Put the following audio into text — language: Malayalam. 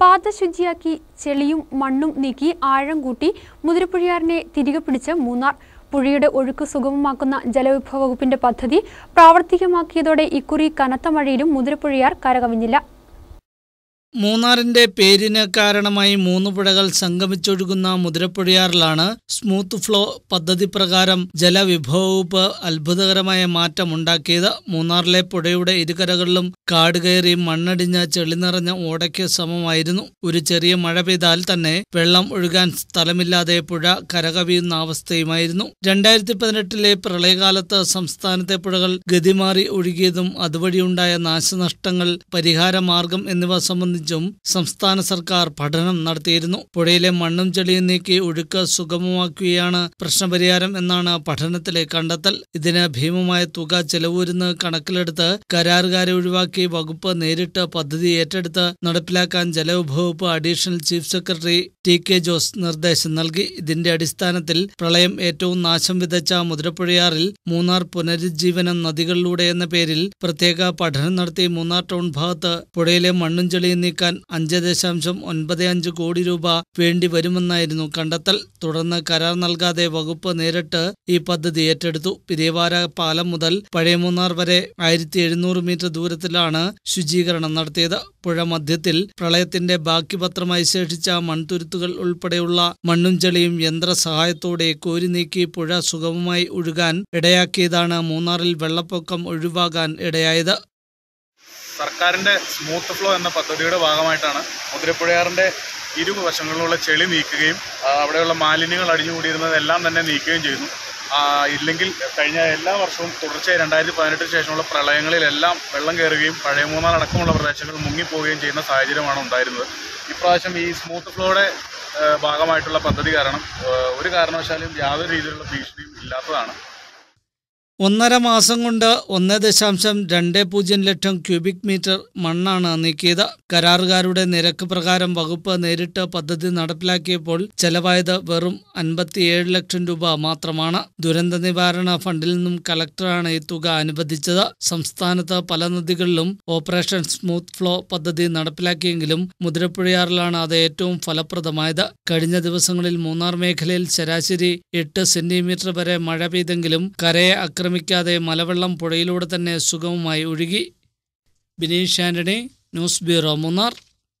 പാത ശുചിയാക്കി ചെളിയും മണ്ണും നീക്കി ആഴം കൂട്ടി മുതിരപ്പുഴയാറിനെ തിരികെ പിടിച്ച മൂന്നാർ പുഴയുടെ ഒഴുക്ക് സുഗമമാക്കുന്ന ജലവിഭവ വകുപ്പിന്റെ പദ്ധതി പ്രാവർത്തികമാക്കിയതോടെ ഇക്കുറി കനത്ത മഴയിലും മുതിരപ്പുഴയാർ കരകവിഞ്ഞില്ല മൂന്നാറിന്റെ പേരിന് കാരണമായി മൂന്ന് പുഴകൾ സംഗമിച്ചൊഴുകുന്ന മുതിരപ്പുഴയാറിലാണ് സ്മൂത്ത് ഫ്ലോ പദ്ധതി പ്രകാരം ജലവിഭവവകുപ്പ് വകുപ്പ് അത്ഭുതകരമായ മാറ്റമുണ്ടാക്കിയത് മൂന്നാറിലെ പുഴയുടെ ഇരുകരകളിലും കാട് കയറി മണ്ണടിഞ്ഞ ചെളി നിറഞ്ഞ ഓടയ്ക്ക് സമമായിരുന്നു ഒരു ചെറിയ മഴ പെയ്താൽ തന്നെ വെള്ളം ഒഴുകാൻ സ്ഥലമില്ലാതെ പുഴ കരകവിയുന്ന അവസ്ഥയുമായിരുന്നു രണ്ടായിരത്തി പതിനെട്ടിലെ പ്രളയകാലത്ത് സംസ്ഥാനത്തെ പുഴകൾ ഗതിമാറി ഒഴുകിയതും അതുവഴിയുണ്ടായ നാശനഷ്ടങ്ങൾ പരിഹാരമാർഗം എന്നിവ സംബന്ധിച്ച് സംബന്ധിച്ചും സംസ്ഥാന സർക്കാർ പഠനം നടത്തിയിരുന്നു പുഴയിലെ മണ്ണും ചെളിയും നീക്കി ഒഴുക്ക് സുഗമമാക്കുകയാണ് പ്രശ്നപരിഹാരം എന്നാണ് പഠനത്തിലെ കണ്ടെത്തൽ ഇതിന് ഭീമമായ തുക ചെലവൂരുന്ന് കണക്കിലെടുത്ത് കരാറുകാരെ ഒഴിവാക്കി വകുപ്പ് നേരിട്ട് പദ്ധതി ഏറ്റെടുത്ത് നടപ്പിലാക്കാൻ ജലവിഭവകുപ്പ് additional chief secretary T K Jose നിർദ്ദേശം നൽകി ഇതിന്റെ അടിസ്ഥാനത്തിൽ പ്രളയം ഏറ്റവും നാശം വിതച്ച മുതിരപ്പുഴയാറിൽ മൂന്നാർ പുനരുജ്ജീവനം നദികളിലൂടെ എന്ന പേരിൽ പ്രത്യേക പഠനം നടത്തി മൂന്നാർ ടൗൺ ഭാഗത്ത് പുഴയിലെ മണ്ണും ചെളിയും നിർമ്മിക്കാൻ അഞ്ച് ദശാംശം ഒൻപത് അഞ്ച് കോടി രൂപ വേണ്ടി വരുമെന്നായിരുന്നു കണ്ടെത്തൽ തുടർന്ന് കരാർ നൽകാതെ വകുപ്പ് നേരിട്ട് ഈ പദ്ധതി ഏറ്റെടുത്തു പെരിയവാര പാലം മുതൽ പഴയ മൂന്നാർ വരെ ആയിരത്തി മീറ്റർ ദൂരത്തിലാണ് ശുചീകരണം നടത്തിയത് പുഴ മധ്യത്തിൽ പ്രളയത്തിന്റെ ബാക്കി പത്രമായി ശേഷിച്ച മൺതുരുത്തുകൾ ഉൾപ്പെടെയുള്ള മണ്ണും ചെളിയും യന്ത്ര സഹായത്തോടെ കോരി നീക്കി പുഴ സുഗമമായി ഒഴുകാൻ ഇടയാക്കിയതാണ് മൂന്നാറിൽ വെള്ളപ്പൊക്കം ഒഴിവാകാൻ ഇടയായത് സർക്കാരിൻ്റെ സ്മൂത്ത് ഫ്ലോ എന്ന പദ്ധതിയുടെ ഭാഗമായിട്ടാണ് മുതിരപ്പുഴയാറിൻ്റെ വശങ്ങളിലുള്ള ചെളി നീക്കുകയും അവിടെയുള്ള മാലിന്യങ്ങൾ അടിഞ്ഞുകൂടിയിരുന്നതെല്ലാം തന്നെ നീക്കുകയും ചെയ്യുന്നു ഇല്ലെങ്കിൽ കഴിഞ്ഞ എല്ലാ വർഷവും തുടർച്ചയായി രണ്ടായിരത്തി പതിനെട്ടിന് ശേഷമുള്ള പ്രളയങ്ങളിലെല്ലാം വെള്ളം കയറുകയും പഴയ മൂന്നാൽ അടക്കമുള്ള പ്രദേശങ്ങൾ മുങ്ങിപ്പോവുകയും ചെയ്യുന്ന സാഹചര്യമാണ് ഉണ്ടായിരുന്നത് ഇപ്രാവശ്യം ഈ സ്മൂത്ത് ഫ്ലോയുടെ ഭാഗമായിട്ടുള്ള പദ്ധതി കാരണം ഒരു കാരണവശാലും യാതൊരു രീതിയിലുള്ള ഭീഷണിയും ഇല്ലാത്തതാണ് ഒന്നര മാസം കൊണ്ട് ഒന്ന് ദശാംശം രണ്ട് പൂജ്യം ലക്ഷം ക്യൂബിക് മീറ്റർ മണ്ണാണ് നീക്കിയത് കരാറുകാരുടെ നിരക്ക് പ്രകാരം വകുപ്പ് നേരിട്ട് പദ്ധതി നടപ്പിലാക്കിയപ്പോൾ ചെലവായത് വെറും അൻപത്തിയേഴ് ലക്ഷം രൂപ മാത്രമാണ് ദുരന്ത നിവാരണ ഫണ്ടിൽ നിന്നും കലക്ടറാണ് ഈ തുക അനുവദിച്ചത് സംസ്ഥാനത്ത് പല നദികളിലും ഓപ്പറേഷൻ സ്മൂത്ത് ഫ്ലോ പദ്ധതി നടപ്പിലാക്കിയെങ്കിലും മുതിരപ്പുഴയാറിലാണ് അത് ഏറ്റവും ഫലപ്രദമായത് കഴിഞ്ഞ ദിവസങ്ങളിൽ മൂന്നാർ മേഖലയിൽ ശരാശരി എട്ട് സെന്റിമീറ്റർ വരെ മഴ പെയ്തെങ്കിലും കരയെ ആക്രമിച്ചു ശ്രമിക്കാതെ മലവെള്ളം പുഴയിലൂടെ തന്നെ സുഗമമായി ഒഴുകി ബിനീഷ് ആൻ്റണി ന്യൂസ് ബ്യൂറോ മൂന്നാർ